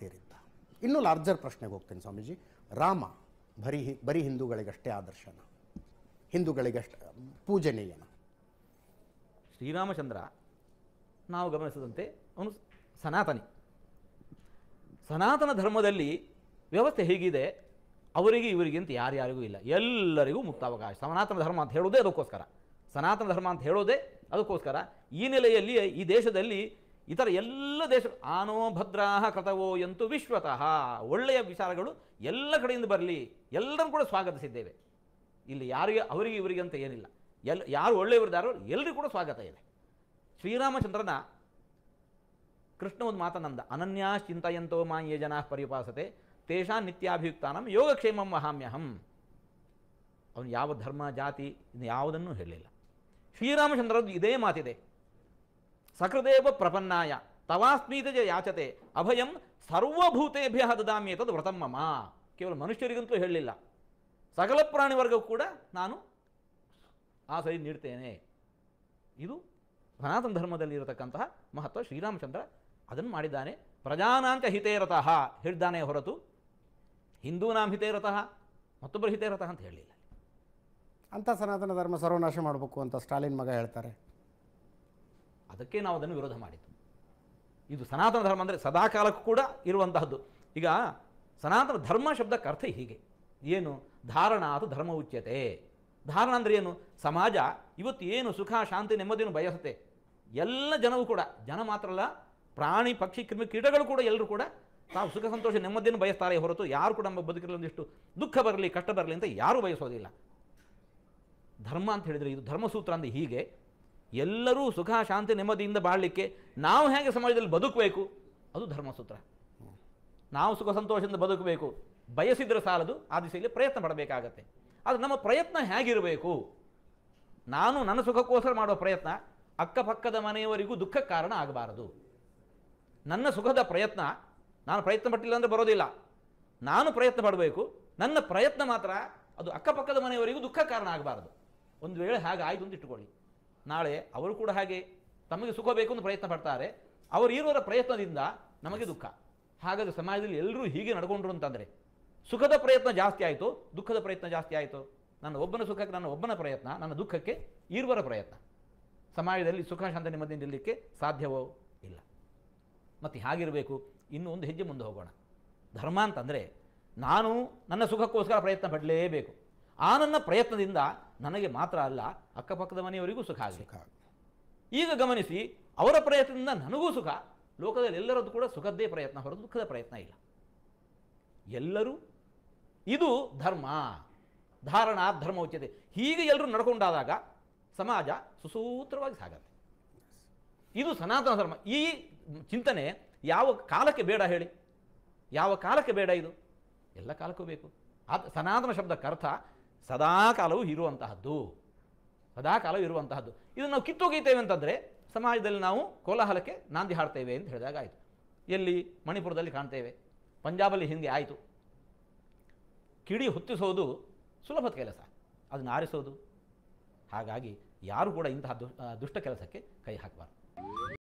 ಸೇರಿದ್ದ ಇನ್ನು ಲಾರ್ಜರ್ ಪ್ರಶ್ನೆಗೆ ಹೋಗ್ತೇನೆ ಸ್ವಾಮೀಜಿ ರಾಮ ಬರೀ ಬರೀ ಹಿಂದೂಗಳಿಗಷ್ಟೇ ಆದರ್ಶನ ಹಿಂದೂಗಳಿಗಷ್ಟೇ ಪೂಜನೀಯನ ಶ್ರೀರಾಮಚಂದ್ರ ನಾವು ಗಮನಿಸಿದಂತೆ ಅವನು ಸನಾತನಿ ಸನಾತನ ಧರ್ಮದಲ್ಲಿ ವ್ಯವಸ್ಥೆ ಹೇಗಿದೆ ಅವರಿಗೆ ಇವರಿಗೆ ಅಂತ ಯಾರ್ಯಾರಿಗೂ ಇಲ್ಲ ಎಲ್ಲರಿಗೂ ಮುಕ್ತಾವಕಾಶ ಸನಾತನ ಧರ್ಮ ಅಂತ ಹೇಳೋದೇ ಅದಕ್ಕೋಸ್ಕರ ಸನಾತನ ಧರ್ಮ ಅಂತ ಹೇಳೋದೇ ಅದಕ್ಕೋಸ್ಕರ ಈ ನೆಲೆಯಲ್ಲಿ ಈ ದೇಶದಲ್ಲಿ ಇತರ ಎಲ್ಲ ದೇಶ ಆನೋ ಭದ್ರಾಹ ಕೃತವೋ ಎಂತೂ ವಿಶ್ವತಃ ಒಳ್ಳೆಯ ವಿಚಾರಗಳು ಎಲ್ಲ ಕಡೆಯಿಂದ ಬರಲಿ ಎಲ್ಲರೂ ಕೂಡ ಸ್ವಾಗತಿಸಿದ್ದೇವೆ ಇಲ್ಲಿ ಯಾರಿಗೆ ಅವರಿಗೆ ಇವರಿಗೆ ಅಂತ ಏನಿಲ್ಲ ಎಲ್ ಯಾರು ಒಳ್ಳೆಯವರಿದ್ದಾರೋ ಎಲ್ಲರಿಗೂ ಕೂಡ ಸ್ವಾಗತ ಇದೆ ಶ್ರೀರಾಮಚಂದ್ರನ ಕೃಷ್ಣ ಒಂದು ಮಾತನಂದ ಅನನ್ಯಾ ಚಿಂತೆಯಂತೋ ಮಾ ಯೇ ಜನಾ ಪರಿಪಾಸತೆ ತೇಷಾ ನಿತ್ಯಾಭಿಯುಕ್ತಾನಂ ಯೋಗಕ್ಷೇಮಂ ವಹಾಮ್ಯಹಂ ಅವನು ಯಾವ ಧರ್ಮ ಜಾತಿ ಇನ್ನು ಯಾವುದನ್ನು ಹೇಳಲಿಲ್ಲ ಶ್ರೀರಾಮಚಂದ್ರದ್ದು ಇದೇ ಮಾತಿದೆ ಸಕೃದೇವ ಪ್ರಪನ್ನಾಯ ತವಾಸ್ಮೀತಜ ಯಾಚತೆ ಅಭಯಂ ಸರ್ವಭೂತೆಭ್ಯ ದದಾಮಿ ವ್ರತಂ ಮಮ ಕೇವಲ ಮನುಷ್ಯರಿಗಂತೂ ಹೇಳಲಿಲ್ಲ ಸಕಲ ಪ್ರಾಣಿ ವರ್ಗಕ್ಕೂ ಕೂಡ ನಾನು ಆ ನೀಡ್ತೇನೆ ಇದು ಸನಾತನ ಧರ್ಮದಲ್ಲಿ ಇರತಕ್ಕಂತಹ ಮಹತ್ವ ಶ್ರೀರಾಮಚಂದ್ರ ಅದನ್ನು ಮಾಡಿದ್ದಾನೆ ಪ್ರಜಾನಾಂಚ ಹಿತೇರತಃ ಹೇಳಿದ್ದಾನೆ ಹೊರತು ಹಿಂದೂನಾಂ ಹಿತೇರತಃ ಮತ್ತೊಬ್ಬರು ಹಿತೇರತಃ ಅಂತ ಹೇಳಲಿಲ್ಲ ಅಂತ ಸನಾತನ ಧರ್ಮ ಸರ್ವನಾಶ ಮಾಡಬೇಕು ಅಂತ ಸ್ಟಾಲಿನ್ ಮಗ ಹೇಳ್ತಾರೆ ಅದಕ್ಕೆ ನಾವು ಅದನ್ನು ವಿರೋಧ ಮಾಡಿದ್ದು ಇದು ಸನಾತನ ಧರ್ಮ ಅಂದರೆ ಸದಾಕಾಲಕ್ಕೂ ಕೂಡ ಇರುವಂತಹದ್ದು ಈಗ ಸನಾತನ ಧರ್ಮ ಶಬ್ದಕ್ಕೆ ಅರ್ಥ ಹೀಗೆ ಏನು ಧಾರಣ ಅದು ಧರ್ಮ ಉಚ್ಯತೆ ಧಾರಣ ಅಂದರೆ ಏನು ಸಮಾಜ ಇವತ್ತು ಏನು ಸುಖ ಶಾಂತಿ ನೆಮ್ಮದಿಯನ್ನು ಬಯಸುತ್ತೆ ಎಲ್ಲ ಜನವೂ ಕೂಡ ಜನ ಮಾತ್ರ ಅಲ್ಲ ಪ್ರಾಣಿ ಪಕ್ಷಿ ಕ್ರಿಮಿ ಕೀಟಗಳು ಕೂಡ ಎಲ್ಲರೂ ಕೂಡ ತಾವು ಸುಖ ಸಂತೋಷ ನೆಮ್ಮದಿಯನ್ನು ಬಯಸ್ತಾರೆ ಹೊರತು ಯಾರು ಕೂಡ ನಮ್ಮ ಬದುಕಲ್ಲಿ ಒಂದಿಷ್ಟು ದುಃಖ ಬರಲಿ ಕಷ್ಟ ಬರಲಿ ಅಂತ ಯಾರೂ ಬಯಸೋದಿಲ್ಲ ಧರ್ಮ ಅಂತ ಹೇಳಿದರೆ ಇದು ಧರ್ಮಸೂತ್ರ ಅಂದರೆ ಹೀಗೆ ಎಲ್ಲರೂ ಸುಖ ಶಾಂತಿ ನೆಮ್ಮದಿಯಿಂದ ಬಾಳಲಿಕ್ಕೆ ನಾವು ಹೇಗೆ ಸಮಾಜದಲ್ಲಿ ಬದುಕಬೇಕು ಅದು ಧರ್ಮಸೂತ್ರ ನಾವು ಸುಖ ಸಂತೋಷದಿಂದ ಬದುಕಬೇಕು ಬಯಸಿದ್ರೆ ಸಾಲದು ಆ ದಿಸೆಯಲ್ಲಿ ಪ್ರಯತ್ನ ಪಡಬೇಕಾಗತ್ತೆ ಆದರೆ ನಮ್ಮ ಪ್ರಯತ್ನ ಹೇಗಿರಬೇಕು ನಾನು ನನ್ನ ಸುಖಕ್ಕೋಸ್ಕರ ಮಾಡುವ ಪ್ರಯತ್ನ ಅಕ್ಕಪಕ್ಕದ ಮನೆಯವರಿಗೂ ದುಃಖ ಕಾರಣ ಆಗಬಾರದು ನನ್ನ ಸುಖದ ಪ್ರಯತ್ನ ನಾನು ಪ್ರಯತ್ನ ಪಟ್ಟಿಲ್ಲ ಅಂದರೆ ಬರೋದಿಲ್ಲ ನಾನು ಪ್ರಯತ್ನ ಪಡಬೇಕು ನನ್ನ ಪ್ರಯತ್ನ ಮಾತ್ರ ಅದು ಅಕ್ಕಪಕ್ಕದ ಮನೆಯವರಿಗೂ ದುಃಖ ಕಾರಣ ಆಗಬಾರದು ಒಂದು ವೇಳೆ ಹಾಗೆ ಆಯಿತು ಅಂತ ಇಟ್ಟುಕೊಳ್ಳಿ ನಾಳೆ ಅವರು ಕೂಡ ಹಾಗೆ ತಮಗೆ ಸುಖ ಬೇಕು ಅಂತ ಪ್ರಯತ್ನ ಪಡ್ತಾರೆ ಅವರು ಇರುವರ ಪ್ರಯತ್ನದಿಂದ ನಮಗೆ ದುಃಖ ಹಾಗಾಗಿ ಸಮಾಜದಲ್ಲಿ ಎಲ್ಲರೂ ಹೀಗೆ ನಡ್ಕೊಂಡ್ರು ಅಂತಂದರೆ ಸುಖದ ಪ್ರಯತ್ನ ಜಾಸ್ತಿ ಆಯಿತು ದುಃಖದ ಪ್ರಯತ್ನ ಜಾಸ್ತಿ ಆಯಿತು ನನ್ನ ಒಬ್ಬನ ಸುಖಕ್ಕೆ ನನ್ನ ಒಬ್ಬನ ಪ್ರಯತ್ನ ನನ್ನ ದುಃಖಕ್ಕೆ ಇರುವರ ಪ್ರಯತ್ನ ಸಮಾಜದಲ್ಲಿ ಸುಖ ಶಾಂತ ನೆಮ್ಮದಿ ನಿಲ್ಲಲಿಕ್ಕೆ ಸಾಧ್ಯವೋ ಇಲ್ಲ ಮತ್ತು ಹಾಗಿರಬೇಕು ಇನ್ನೂ ಒಂದು ಹೆಜ್ಜೆ ಮುಂದೆ ಹೋಗೋಣ ಧರ್ಮ ಅಂತಂದರೆ ನಾನು ನನ್ನ ಸುಖಕ್ಕೋಸ್ಕರ ಪ್ರಯತ್ನ ಪಡಲೇಬೇಕು ಆ ನನ್ನ ಪ್ರಯತ್ನದಿಂದ ನನಗೆ ಮಾತ್ರ ಅಲ್ಲ ಅಕ್ಕಪಕ್ಕದ ಮನೆಯವರಿಗೂ ಸುಖ ಆಗಲಿ ಈಗ ಗಮನಿಸಿ ಅವರ ಪ್ರಯತ್ನದಿಂದ ನನಗೂ ಸುಖ ಲೋಕದಲ್ಲಿ ಎಲ್ಲರದ್ದು ಕೂಡ ಸುಖದ್ದೇ ಪ್ರಯತ್ನ ಹೊರತು ದುಃಖದ ಪ್ರಯತ್ನ ಇಲ್ಲ ಎಲ್ಲರೂ ಇದು ಧರ್ಮ ಧಾರಣ ಧರ್ಮ ಉಚ್ಯತೆ ಹೀಗೆ ಎಲ್ಲರೂ ನಡ್ಕೊಂಡಾದಾಗ ಸಮಾಜ ಸುಸೂತ್ರವಾಗಿ ಸಾಗತ್ತೆ ಇದು ಸನಾತನ ಧರ್ಮ ಈ ಚಿಂತನೆ ಯಾವ ಕಾಲಕ್ಕೆ ಬೇಡ ಹೇಳಿ ಯಾವ ಕಾಲಕ್ಕೆ ಬೇಡ ಇದು ಎಲ್ಲ ಕಾಲಕ್ಕೂ ಬೇಕು ಆ ಸನಾತನ ಶಬ್ದಕ್ಕೆ ಅರ್ಥ ಸದಾಕಾಲವೂ ಇರುವಂತಹದ್ದು ಸದಾಕಾಲ ಇರುವಂತಹದ್ದು ಇದನ್ನು ನಾವು ಅಂತಂದ್ರೆ ಅಂತಂದರೆ ಸಮಾಜದಲ್ಲಿ ನಾವು ಕೋಲಾಹಲಕ್ಕೆ ನಾಂದಿ ಹಾಡ್ತೇವೆ ಅಂತ ಹೇಳಿದಾಗ ಆಯಿತು ಎಲ್ಲಿ ಮಣಿಪುರದಲ್ಲಿ ಕಾಣ್ತೇವೆ ಪಂಜಾಬಲ್ಲಿ ಹಿಂಗೆ ಆಯಿತು ಕಿಡಿ ಹೊತ್ತಿಸೋದು ಸುಲಭದ ಕೆಲಸ ಅದನ್ನು ಆರಿಸೋದು ಹಾಗಾಗಿ ಯಾರು ಕೂಡ ಇಂತಹ ದುಷ್ಟ ಕೆಲಸಕ್ಕೆ ಕೈ ಹಾಕಬಾರ್ದು